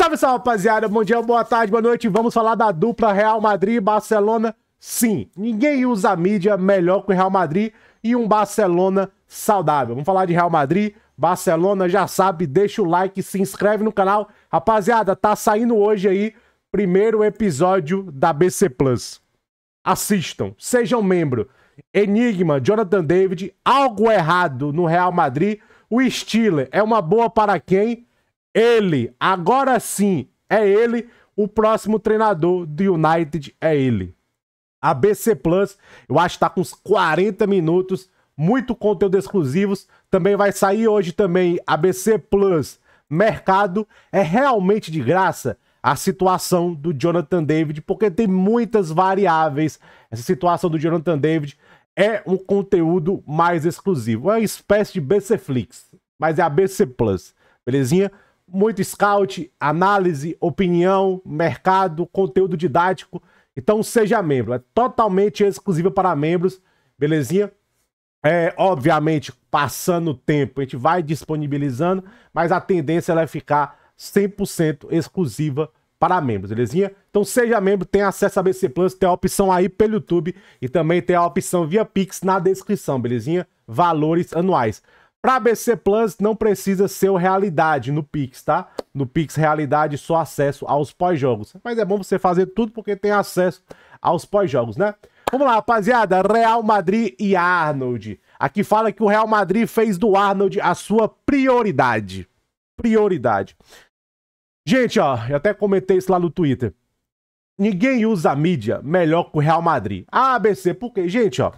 Salve, salve, rapaziada. Bom dia, boa tarde, boa noite. Vamos falar da dupla Real Madrid Barcelona. Sim, ninguém usa mídia melhor que o Real Madrid e um Barcelona saudável. Vamos falar de Real Madrid, Barcelona, já sabe, deixa o like, se inscreve no canal. Rapaziada, tá saindo hoje aí primeiro episódio da BC Plus. Assistam, sejam membro. Enigma, Jonathan David, algo errado no Real Madrid. O Steeler é uma boa para quem? Ele, agora sim, é ele. O próximo treinador do United é ele. A BC Plus, eu acho que está com uns 40 minutos, muito conteúdo exclusivos. Também vai sair hoje também a BC Plus Mercado. É realmente de graça a situação do Jonathan David, porque tem muitas variáveis. Essa situação do Jonathan David é um conteúdo mais exclusivo. É uma espécie de BC Flix, mas é a BC Plus, belezinha? muito scout, análise, opinião, mercado, conteúdo didático. Então seja membro, é totalmente exclusivo para membros, belezinha? É, obviamente, passando o tempo, a gente vai disponibilizando, mas a tendência ela é ficar 100% exclusiva para membros, belezinha? Então seja membro, tem acesso a BC Plus, tem a opção aí pelo YouTube e também tem a opção via Pix na descrição, belezinha? Valores anuais. Para ABC Plus não precisa ser o realidade no Pix, tá? No Pix realidade só acesso aos pós-jogos. Mas é bom você fazer tudo porque tem acesso aos pós-jogos, né? Vamos lá, rapaziada, Real Madrid e Arnold. Aqui fala que o Real Madrid fez do Arnold a sua prioridade. Prioridade. Gente, ó, eu até comentei isso lá no Twitter. Ninguém usa mídia melhor que o Real Madrid. Ah, ABC, por quê? Gente, ó,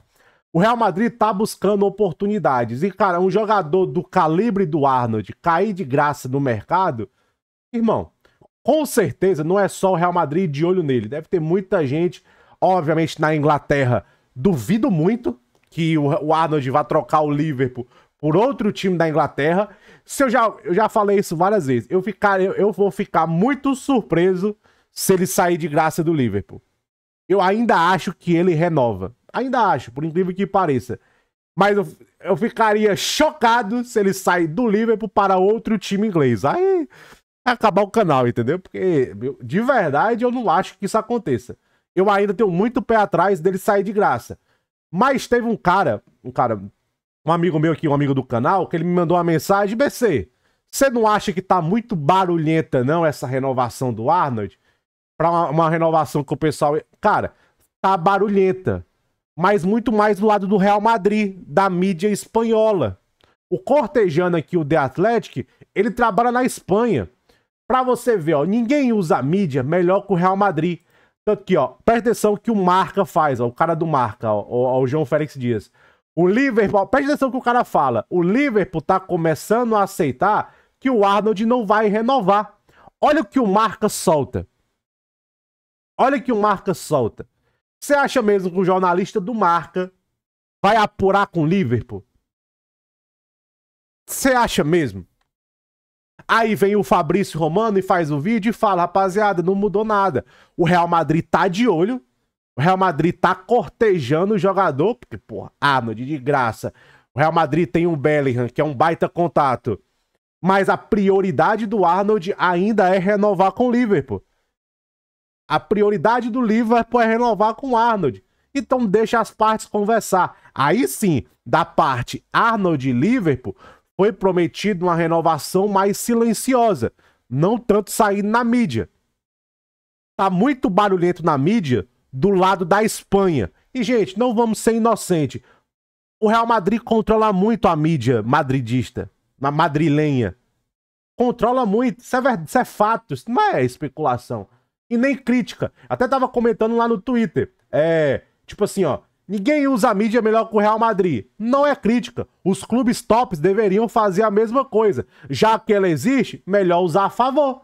o Real Madrid tá buscando oportunidades. E, cara, um jogador do calibre do Arnold cair de graça no mercado, irmão, com certeza não é só o Real Madrid de olho nele. Deve ter muita gente, obviamente, na Inglaterra. Duvido muito que o Arnold vá trocar o Liverpool por outro time da Inglaterra. Se eu já, eu já falei isso várias vezes. Eu, ficar, eu, eu vou ficar muito surpreso se ele sair de graça do Liverpool. Eu ainda acho que ele renova. Ainda acho, por incrível que pareça. Mas eu, eu ficaria chocado se ele sair do Liverpool para outro time inglês. Aí acabar o canal, entendeu? Porque, de verdade, eu não acho que isso aconteça. Eu ainda tenho muito pé atrás dele sair de graça. Mas teve um cara, um cara, um amigo meu aqui, um amigo do canal, que ele me mandou uma mensagem, BC, você não acha que tá muito barulhenta não essa renovação do Arnold? Pra uma, uma renovação que o pessoal... Cara, tá barulhenta mas muito mais do lado do Real Madrid, da mídia espanhola. O cortejando aqui, o The Athletic, ele trabalha na Espanha. Pra você ver, ó, ninguém usa a mídia melhor que o Real Madrid. Tanto que, ó, presta atenção que o Marca faz, ó, o cara do Marca, ó, ó, o João Félix Dias. O Liverpool, presta atenção que o cara fala, o Liverpool tá começando a aceitar que o Arnold não vai renovar. Olha o que o Marca solta. Olha o que o Marca solta. Você acha mesmo que o jornalista do Marca vai apurar com o Liverpool? Você acha mesmo? Aí vem o Fabrício Romano e faz o vídeo e fala: rapaziada, não mudou nada. O Real Madrid tá de olho. O Real Madrid tá cortejando o jogador. Porque, porra, Arnold, de graça. O Real Madrid tem um Bellingham, que é um baita contato. Mas a prioridade do Arnold ainda é renovar com o Liverpool. A prioridade do Liverpool é renovar com o Arnold. Então deixa as partes conversar. Aí sim, da parte Arnold e Liverpool, foi prometido uma renovação mais silenciosa, não tanto saindo na mídia. Tá muito barulhento na mídia do lado da Espanha. E gente, não vamos ser inocente. O Real Madrid controla muito a mídia madridista, na madrilenha. Controla muito, isso é, isso é fato, isso não é especulação e nem crítica. Até tava comentando lá no Twitter. É, tipo assim, ó. Ninguém usa a mídia melhor que o Real Madrid. Não é crítica. Os clubes tops deveriam fazer a mesma coisa. Já que ela existe, melhor usar a favor.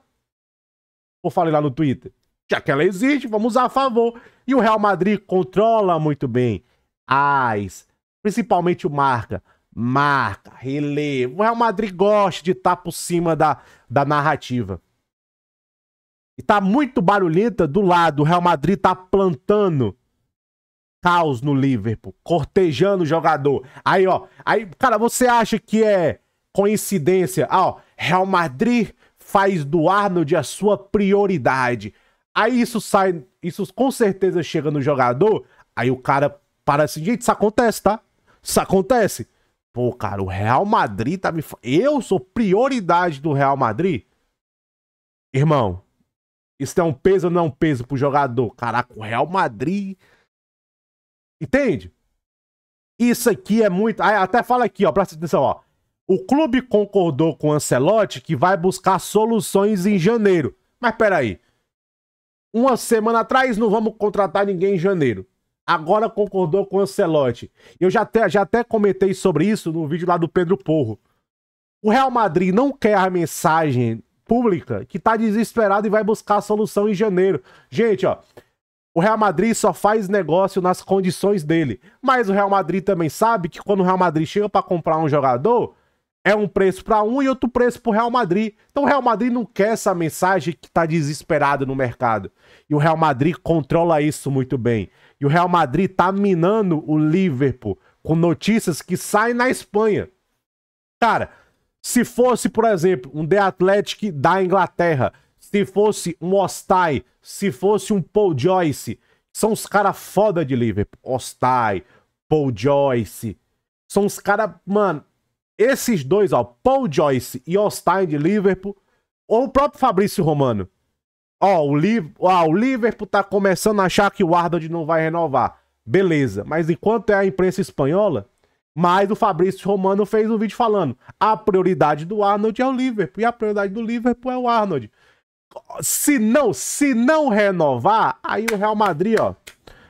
Eu falei lá no Twitter. Já que ela existe, vamos usar a favor. E o Real Madrid controla muito bem as, principalmente o marca. Marca, relevo. O Real Madrid gosta de estar tá por cima da, da narrativa. E tá muito barulhenta do lado. O Real Madrid tá plantando caos no Liverpool, cortejando o jogador. Aí, ó, aí, cara, você acha que é coincidência? Ah, ó, Real Madrid faz do Arnold a sua prioridade. Aí isso sai, isso com certeza chega no jogador, aí o cara para assim, gente, isso acontece, tá? Isso acontece. Pô, cara, o Real Madrid tá me. Eu sou prioridade do Real Madrid? Irmão, isso é um peso ou não é um peso pro jogador? Caraca, o Real Madrid. Entende? Isso aqui é muito. Até fala aqui, ó, presta atenção, ó. O clube concordou com o Ancelotti que vai buscar soluções em janeiro. Mas peraí. Uma semana atrás não vamos contratar ninguém em janeiro. Agora concordou com o Ancelotti. Eu já até, já até comentei sobre isso no vídeo lá do Pedro Porro. O Real Madrid não quer a mensagem pública que tá desesperado e vai buscar a solução em janeiro. Gente, ó, o Real Madrid só faz negócio nas condições dele. Mas o Real Madrid também sabe que quando o Real Madrid chega para comprar um jogador, é um preço para um e outro preço para o Real Madrid. Então o Real Madrid não quer essa mensagem que tá desesperado no mercado. E o Real Madrid controla isso muito bem. E o Real Madrid tá minando o Liverpool com notícias que saem na Espanha. Cara, se fosse, por exemplo, um The Athletic da Inglaterra, se fosse um Ostai, se fosse um Paul Joyce, são os caras foda de Liverpool. Ostai, Paul Joyce, são os caras, mano, esses dois, ó, Paul Joyce e Ostai de Liverpool, ou o próprio Fabrício Romano. Ó, o, Liv... ó, o Liverpool tá começando a achar que o Arnold não vai renovar. Beleza, mas enquanto é a imprensa espanhola, mas o Fabrício Romano fez um vídeo falando: a prioridade do Arnold é o Liverpool e a prioridade do Liverpool é o Arnold. Se não, se não renovar, aí o Real Madrid, ó,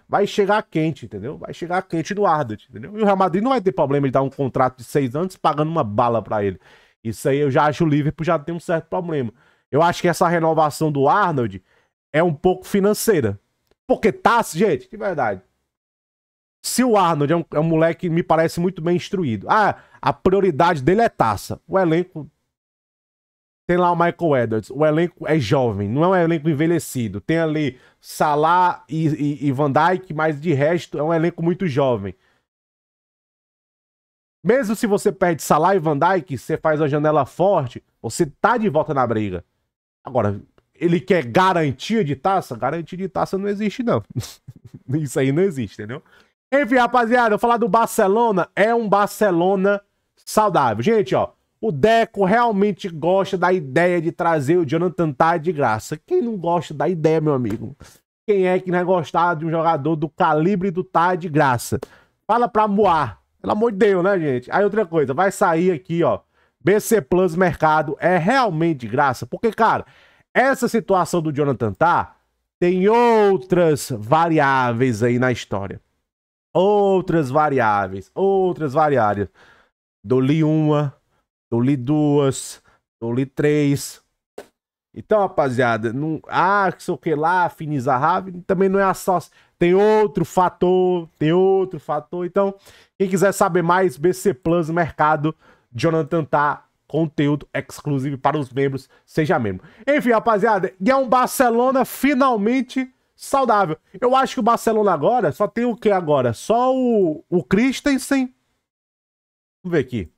vai chegar quente, entendeu? Vai chegar quente do Arnold, entendeu? E o Real Madrid não vai ter problema de dar um contrato de seis anos pagando uma bala para ele. Isso aí eu já acho o Liverpool já tem um certo problema. Eu acho que essa renovação do Arnold é um pouco financeira. Porque tá, gente, de verdade. Se o Arnold é um, é um moleque me parece muito bem instruído. Ah, a prioridade dele é taça. O elenco. Tem lá o Michael Edwards. O elenco é jovem, não é um elenco envelhecido. Tem ali Salah e, e, e Van Dyke, mas de resto é um elenco muito jovem. Mesmo se você perde Salah e Van Dyke, você faz uma janela forte, você tá de volta na briga. Agora, ele quer garantia de taça? Garantia de taça não existe, não. Isso aí não existe, entendeu? Enfim, rapaziada, eu falar do Barcelona é um Barcelona saudável. Gente, ó, o Deco realmente gosta da ideia de trazer o Jonathan Tah de graça. Quem não gosta da ideia, meu amigo? Quem é que não é gostar de um jogador do calibre do Tah de graça? Fala pra Moar. Pelo amor de Deus, né, gente? Aí outra coisa, vai sair aqui, ó. BC Plus Mercado é realmente de graça. Porque, cara, essa situação do Jonathan Tah tem outras variáveis aí na história outras variáveis, outras variáveis. dou uma, dou duas, dou três. Então, rapaziada, não, ah, que sei o que lá, afinizar rápido, também não é só. Tem outro fator, tem outro fator. Então, quem quiser saber mais, BC Plus Mercado, Jonathan tá conteúdo exclusivo para os membros, seja membro. Enfim, rapaziada, e é um Barcelona finalmente saudável. Eu acho que o Barcelona agora só tem o que agora? Só o, o Christensen. Vamos ver aqui.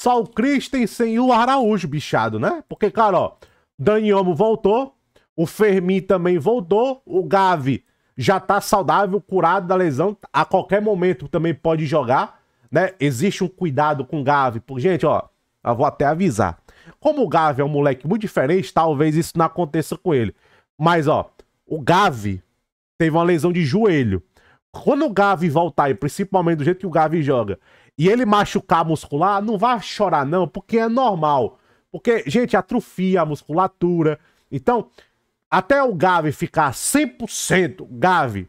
Só o Christensen e o Araújo, bichado, né? Porque, cara, ó, Dani Olmo voltou, o Fermin também voltou, o Gavi já tá saudável, curado da lesão, a qualquer momento também pode jogar, né? Existe um cuidado com o Gavi, por gente, ó, eu vou até avisar. Como o Gavi é um moleque muito diferente, talvez isso não aconteça com ele. Mas, ó, o Gavi teve uma lesão de joelho. Quando o Gavi voltar, e principalmente do jeito que o Gavi joga, e ele machucar muscular, não vá chorar não, porque é normal. Porque, gente, atrofia a musculatura. Então, até o Gavi ficar 100% Gavi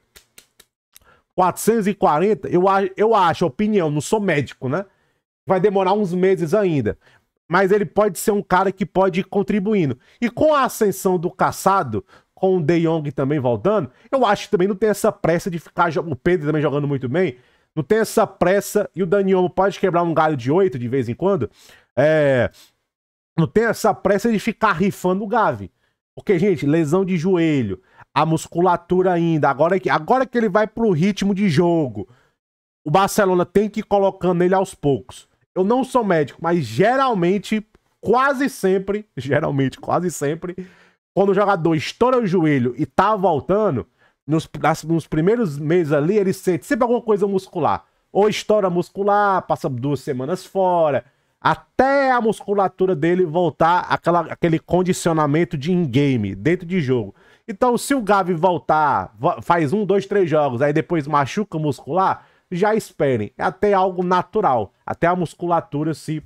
440, eu, eu acho, opinião, não sou médico, né? Vai demorar uns meses ainda. Mas ele pode ser um cara que pode ir contribuindo. E com a ascensão do caçado, com o De Jong também voltando, eu acho que também não tem essa pressa de ficar. O Pedro também jogando muito bem. Não tem essa pressa. E o Daniel pode quebrar um galho de oito de vez em quando. É, não tem essa pressa de ficar rifando o Gavi. Porque, gente, lesão de joelho, a musculatura ainda. Agora que, agora que ele vai pro ritmo de jogo, o Barcelona tem que ir colocando ele aos poucos. Eu não sou médico, mas geralmente, quase sempre, geralmente, quase sempre, quando o jogador estoura o joelho e tá voltando, nos, nos primeiros meses ali, ele sente sempre alguma coisa muscular. Ou estoura muscular, passa duas semanas fora, até a musculatura dele voltar aquela, aquele condicionamento de in-game, dentro de jogo. Então, se o Gavi voltar, faz um, dois, três jogos, aí depois machuca muscular, já esperem. É até algo natural, até a musculatura se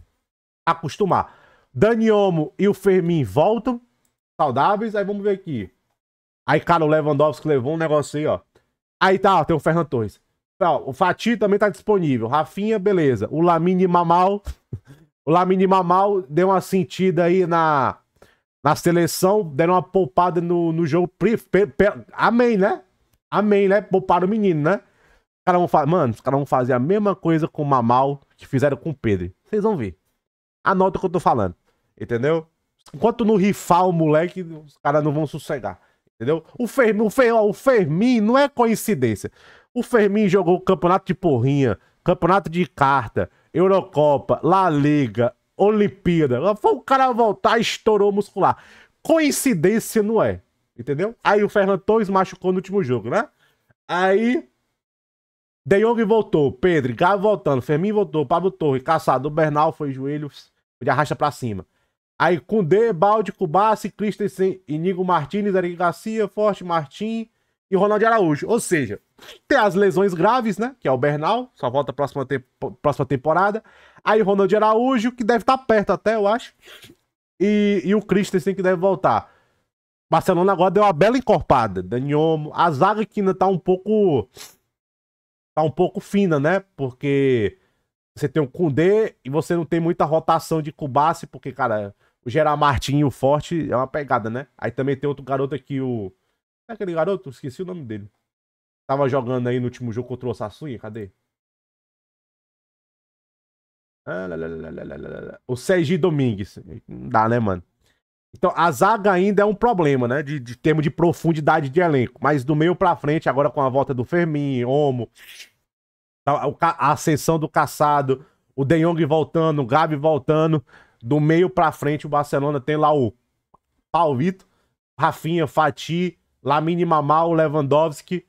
acostumar. Dani e o Fermin voltam, saudáveis. Aí vamos ver aqui. Aí, cara, o Lewandowski levou um negócio aí, ó. Aí tá, ó, tem o Fernando Torres. o Fati também tá disponível. Rafinha, beleza. O Lamine Mamal. o Lamine Mamal deu uma sentida aí na, na seleção, deram uma poupada no, no jogo. Pe, pe, amém, né? Amém, né? Pouparam o menino, né? Os vão Mano, os caras vão fazer a mesma coisa com o Mamal que fizeram com o Pedro. Vocês vão ver. Anota o que eu tô falando. Entendeu? Enquanto não rifar o moleque, os caras não vão sossegar. Entendeu? O Fermin, o, Fer, o Fermin não é coincidência. O Fermin jogou campeonato de porrinha, campeonato de carta, Eurocopa, La Liga, Olimpíada. Foi o cara voltar e estourou muscular. Coincidência não é. Entendeu? Aí o Fernando Torres machucou no último jogo, né? Aí. De Jong voltou, Pedro, Gabo voltando, Fermin voltou, Pablo Torre, caçado, o Bernal foi joelhos, de arrasta pra cima. Aí Cundê, Balde, Cubá, Ciclista Inigo Martins, Eric Garcia, Forte Martim e Ronaldo Araújo. Ou seja, tem as lesões graves, né? Que é o Bernal, só volta próxima, te próxima temporada. Aí Ronaldo Araújo, que deve estar tá perto até, eu acho. E, e o Christensen, que deve voltar. Barcelona agora deu uma bela encorpada. Daniomo. Né, a zaga que ainda tá um pouco. Tá um pouco fina, né? Porque você tem o Kundê e você não tem muita rotação de Kubassi, porque, cara, o Gerard Martin e o Forte é uma pegada, né? Aí também tem outro garoto aqui, o. É aquele garoto? Esqueci o nome dele. Tava jogando aí no último jogo contra o Sassuia, cadê? Ah, o Sergi Domingues. Não dá, né, mano? Então, a zaga ainda é um problema, né? De, de termo de profundidade de elenco. Mas do meio pra frente, agora com a volta do Fermin, Omo, tá, a, a ascensão do Caçado, o De Jong voltando, o Gabi voltando do meio pra frente, o Barcelona tem lá o Paulito, Rafinha, Fati, Lamine Mamal, Lewandowski.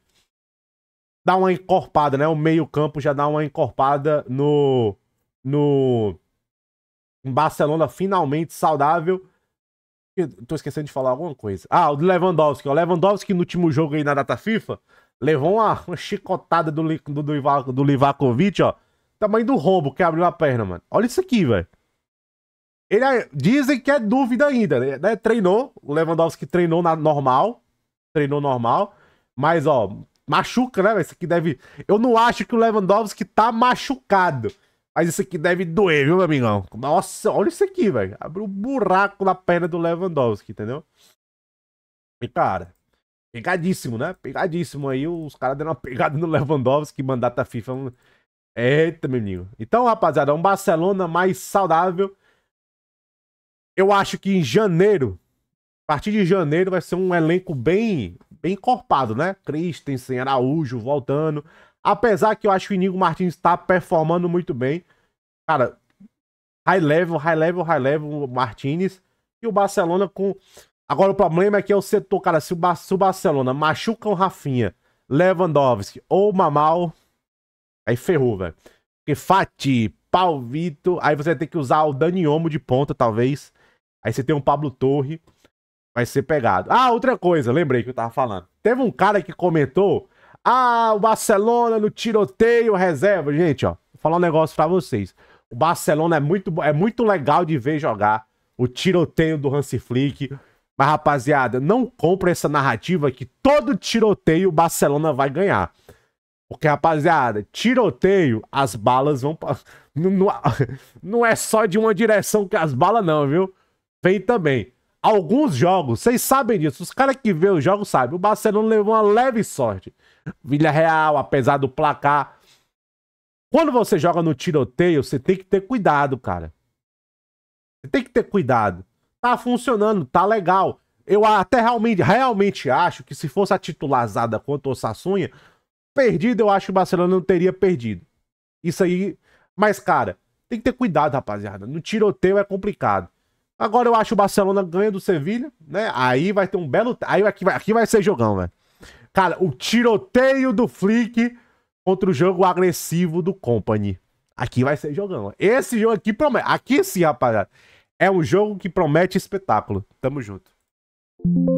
Dá uma encorpada, né? O meio-campo já dá uma encorpada no. No. Barcelona finalmente saudável. Eu tô esquecendo de falar alguma coisa. Ah, o Lewandowski. O Lewandowski no último jogo aí na data FIFA levou uma, uma chicotada do, do, do, do Livakovic, ó. Tamanho do rombo que abriu a perna, mano. Olha isso aqui, velho. Ele é, dizem que é dúvida ainda, né? né? Treinou, o Lewandowski treinou na normal, treinou normal, mas ó, machuca, né? Isso aqui deve. Eu não acho que o Lewandowski tá machucado, mas isso aqui deve doer, viu, meu amigão? Nossa, olha isso aqui, velho. Abriu um buraco na perna do Lewandowski, entendeu? E cara, pegadíssimo, né? Pegadíssimo aí, os caras deram uma pegada no Lewandowski, mandata FIFA. Eita, meu amigo. Então, rapaziada, um Barcelona mais saudável eu acho que em janeiro, a partir de janeiro, vai ser um elenco bem bem encorpado, né? Christensen, Araújo voltando. Apesar que eu acho que o Inigo Martins está performando muito bem. Cara, high level, high level, high level, Martins. E o Barcelona com. Agora o problema é que é o setor, cara. Se o, ba... se o Barcelona machuca o Rafinha, Lewandowski ou Mamal, aí ferrou, velho. Porque Fati, Palvito, aí você vai ter que usar o Dani de ponta, talvez. Aí você tem um Pablo Torre, vai ser pegado. Ah, outra coisa, lembrei que eu tava falando. Teve um cara que comentou: Ah, o Barcelona no tiroteio reserva. Gente, ó, vou falar um negócio pra vocês. O Barcelona é muito, é muito legal de ver jogar o tiroteio do Hansi Flick. Mas, rapaziada, não compra essa narrativa que todo tiroteio o Barcelona vai ganhar. Porque, rapaziada, tiroteio, as balas vão. Não, não é só de uma direção que as balas, não, viu? feio também. Alguns jogos, vocês sabem disso, os caras que vê os jogos sabem. O Barcelona levou uma leve sorte. Vilha Real, apesar do placar. Quando você joga no tiroteio, você tem que ter cuidado, cara. Você tem que ter cuidado. Tá funcionando, tá legal. Eu até realmente, realmente acho que se fosse a titularizada contra o Sassunha, perdido, eu acho que o Barcelona não teria perdido. Isso aí. Mas, cara, tem que ter cuidado, rapaziada. No tiroteio é complicado. Agora eu acho o Barcelona ganha do Sevilha, né? Aí vai ter um belo. Aí aqui vai, aqui vai ser jogão, velho. Cara, o tiroteio do Flick contra o jogo agressivo do Company. Aqui vai ser jogão. Esse jogo aqui promete. Aqui sim, rapaziada. É um jogo que promete espetáculo. Tamo junto.